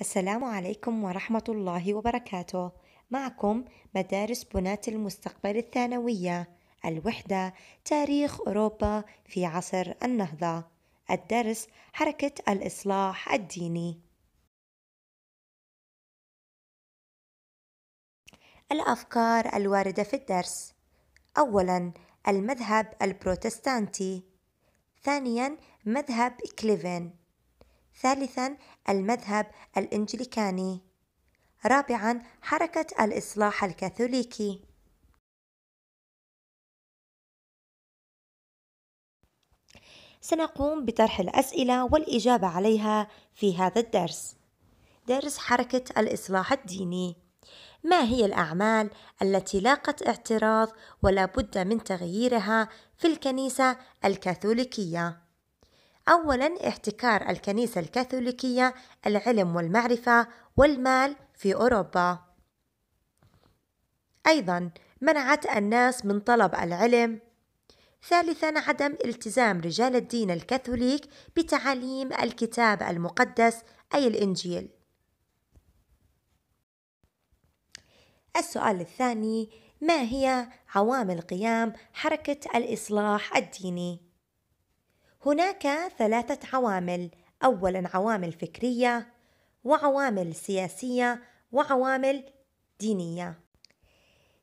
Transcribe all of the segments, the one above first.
السلام عليكم ورحمة الله وبركاته معكم مدارس بنات المستقبل الثانوية الوحدة تاريخ أوروبا في عصر النهضة الدرس حركة الإصلاح الديني الأفكار الواردة في الدرس أولاً المذهب البروتستانتي ثانياً مذهب كليفن ثالثا المذهب الإنجليكاني رابعا حركة الإصلاح الكاثوليكي سنقوم بطرح الأسئلة والإجابة عليها في هذا الدرس درس حركة الإصلاح الديني ما هي الأعمال التي لاقت اعتراض ولا بد من تغييرها في الكنيسة الكاثوليكية؟ أولا احتكار الكنيسة الكاثوليكية العلم والمعرفة والمال في أوروبا أيضا منعت الناس من طلب العلم ثالثا عدم التزام رجال الدين الكاثوليك بتعاليم الكتاب المقدس أي الإنجيل السؤال الثاني ما هي عوامل قيام حركة الإصلاح الديني؟ هناك ثلاثة عوامل أولا عوامل فكرية وعوامل سياسية وعوامل دينية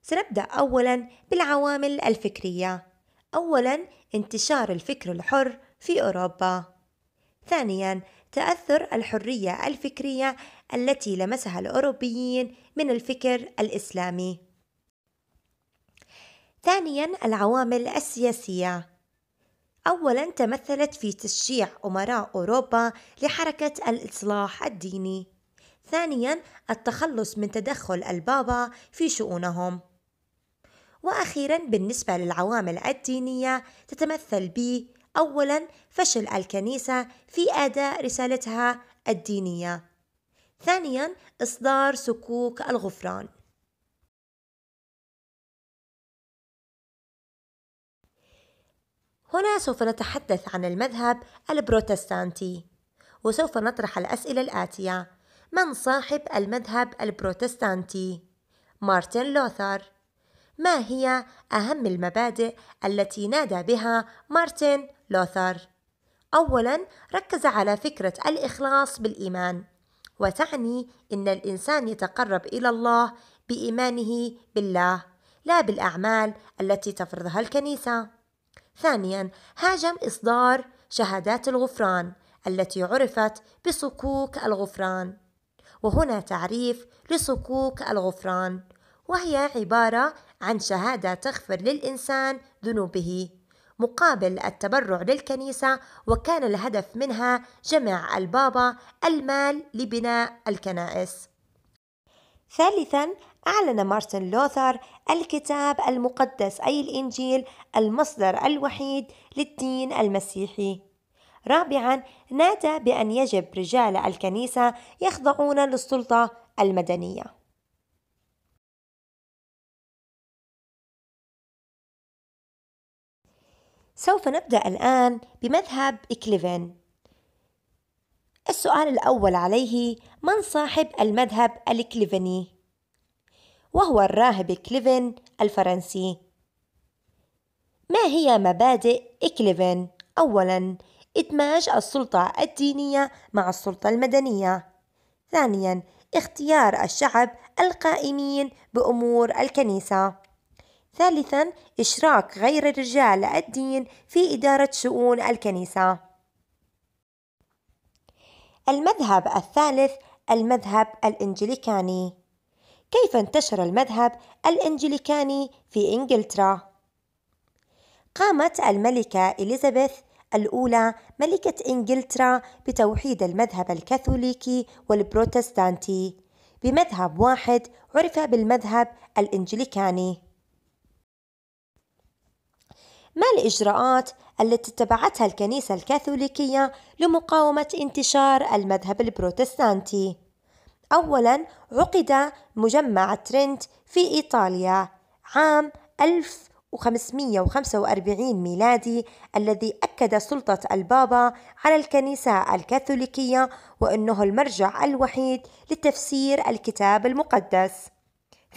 سنبدأ أولا بالعوامل الفكرية أولا انتشار الفكر الحر في أوروبا ثانيا تأثر الحرية الفكرية التي لمسها الأوروبيين من الفكر الإسلامي ثانيا العوامل السياسية أولا تمثلت في تشجيع أمراء أوروبا لحركة الإصلاح الديني ثانيا التخلص من تدخل البابا في شؤونهم وأخيرا بالنسبة للعوامل الدينية تتمثل ب أولا فشل الكنيسة في أداء رسالتها الدينية ثانيا إصدار سكوك الغفران هنا سوف نتحدث عن المذهب البروتستانتي وسوف نطرح الأسئلة الآتية من صاحب المذهب البروتستانتي؟ مارتن لوثر ما هي أهم المبادئ التي نادى بها مارتن لوثر؟ أولاً ركز على فكرة الإخلاص بالإيمان وتعني إن الإنسان يتقرب إلى الله بإيمانه بالله لا بالأعمال التي تفرضها الكنيسة ثانيا هاجم إصدار شهادات الغفران التي عرفت بصكوك الغفران وهنا تعريف لصكوك الغفران وهي عبارة عن شهادة تغفر للإنسان ذنوبه مقابل التبرع للكنيسة وكان الهدف منها جمع البابا المال لبناء الكنائس ثالثا أعلن مارتن لوثر الكتاب المقدس أي الإنجيل المصدر الوحيد للدين المسيحي رابعا نادى بأن يجب رجال الكنيسة يخضعون للسلطة المدنية سوف نبدأ الآن بمذهب إكليفين السؤال الأول عليه من صاحب المذهب الكليفني؟ وهو الراهب كليفن الفرنسي ما هي مبادئ كليفن؟ أولاً إدماج السلطة الدينية مع السلطة المدنية ثانياً اختيار الشعب القائمين بأمور الكنيسة ثالثاً إشراك غير رجال الدين في إدارة شؤون الكنيسة المذهب الثالث المذهب الإنجليكاني كيف انتشر المذهب الإنجليكاني في إنجلترا؟ قامت الملكة إليزابيث الأولى ملكة إنجلترا بتوحيد المذهب الكاثوليكي والبروتستانتي بمذهب واحد عرف بالمذهب الإنجليكاني ما الإجراءات التي اتبعتها الكنيسة الكاثوليكية لمقاومة انتشار المذهب البروتستانتي؟ أولاً عقد مجمع ترينت في إيطاليا عام 1545 ميلادي الذي أكد سلطة البابا على الكنيسة الكاثوليكية وأنه المرجع الوحيد لتفسير الكتاب المقدس.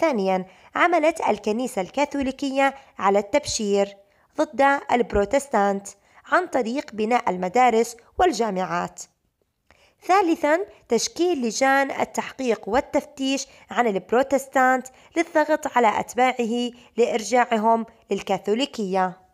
ثانياً عملت الكنيسة الكاثوليكية على التبشير ضد البروتستانت عن طريق بناء المدارس والجامعات ثالثا تشكيل لجان التحقيق والتفتيش عن البروتستانت للضغط على أتباعه لإرجاعهم للكاثوليكية